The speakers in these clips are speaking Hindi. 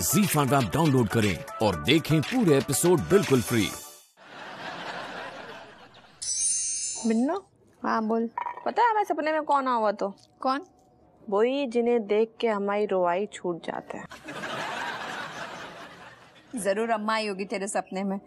जी फाइव ऐप डाउनलोड करें और देखें पूरे एपिसोड बिल्कुल फ्री मिन्नू हाँ बोल पता है हमारे सपने में कौन आ हुआ तो कौन वही जिन्हें देख के हमारी रोवाई छूट जाता है जरूर अम्मा आई होगी तेरे सपने में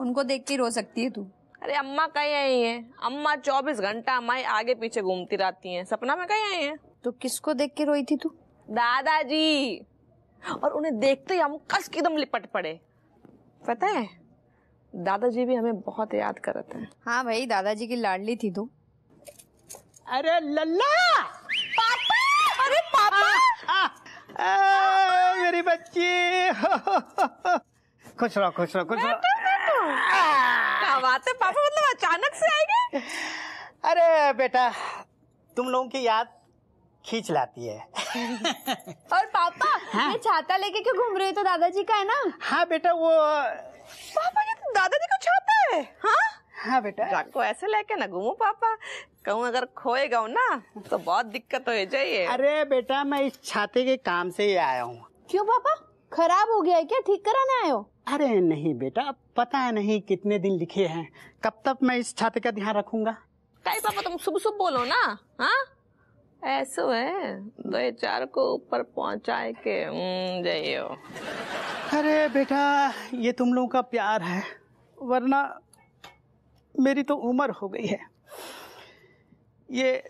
उनको देख के रो सकती है तू अरे अम्मा कहीं आई है अम्मा चौबीस घंटा हमारे आगे पीछे घूमती रहती हैं सपना में कहीं आई है तो किसको देख के रोई थी तू दादाजी और उन्हें देखते ही हम कस के एकदम लिपट पड़े पता है दादाजी भी हमें बहुत याद करते हैं हाँ भाई दादाजी की लाडली थी तू तो। अरे लल्ला पापा अरे पापा आ, आ, आ, मेरी बच्ची खुश रहो खुश रहो खुश रहो पापा मतलब अचानक से आएंगे अरे बेटा तुम लोगों की याद खींच लाती है और पापा हाँ? मैं छाता लेके क्यों घूम रही तो दादाजी का है ना हाँ बेटा वो पापा ये तो दादाजी का छाता है हाँ हाँ बेटा को ऐसे लेके ना घूमू पापा कहूँ अगर खोए गो ना तो बहुत दिक्कत हो जाइए अरे बेटा मैं इस छाते के काम से ही आया हूँ क्यों पापा खराब हो गया है क्या ठीक कराने आयो अरे नहीं बेटा पता पता नहीं कितने दिन लिखे हैं कब तक मैं इस छाते का ध्यान रखूंगा पापा तुम सुबह सुबह बोलो ना हाँ ऐसो है दो तो चार को ऊपर पहुंचाए के हम्म, जाइयो अरे बेटा ये तुम लोगों का प्यार है वरना मेरी तो उम्र हो गई है ये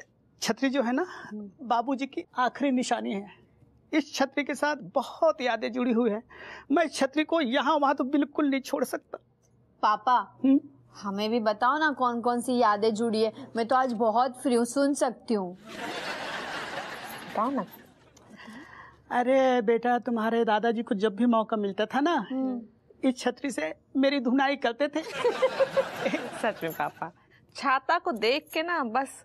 छतरी जो है ना बाबूजी की आखिरी निशानी है इस छतरी के साथ बहुत यादें जुड़ी हुई है मैं छतरी को यहाँ वहाँ तो बिल्कुल नहीं छोड़ सकता पापा हुँ? हम्म? हमें भी बताओ ना कौन कौन सी यादें जुड़ी है मैं तो आज बहुत फ्री सुन सकती हूँ बताओ ना अरे बेटा तुम्हारे दादाजी को जब भी मौका मिलता था ना हम्म। इस छतरी से मेरी धुनाई करते थे सच में पापा छाता को देख के ना बस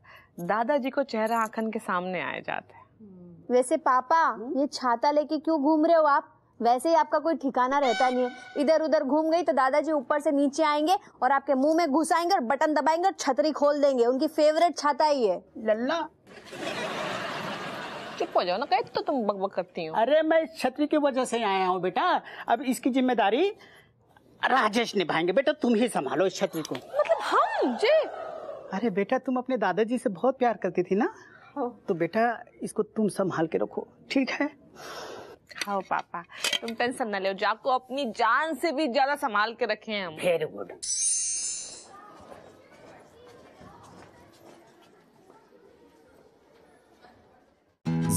दादाजी को चेहरा आखन के सामने आए जाते वैसे पापा ये छाता लेके क्यों घूम रहे हो आप वैसे ही आपका कोई ठिकाना रहता नहीं है इधर उधर घूम गई तो दादाजी ऊपर से नीचे आएंगे और आपके मुंह में घुसाएंगे और बटन दबाएंगे और छतरी खोल देंगे उनकी फेवरेट छाता ही है लल्ला चुप हो जाओ ना कहते तो तुम बकबक करती हो अरे मैं छतरी की वजह से आया हूँ बेटा अब इसकी जिम्मेदारी राजेश निभाएंगे बेटा तुम ही संभालो इस छतरी को मतलब हम हाँ, जे अरे बेटा तुम अपने दादाजी से बहुत प्यार करती थी ना हाँ। तो बेटा इसको तुम संभाल के रखो ठीक है हाँ पापा तुम टेंशन ना लो जाको अपनी जान से भी ज्यादा संभाल के रखे हैं हम वेरी गुड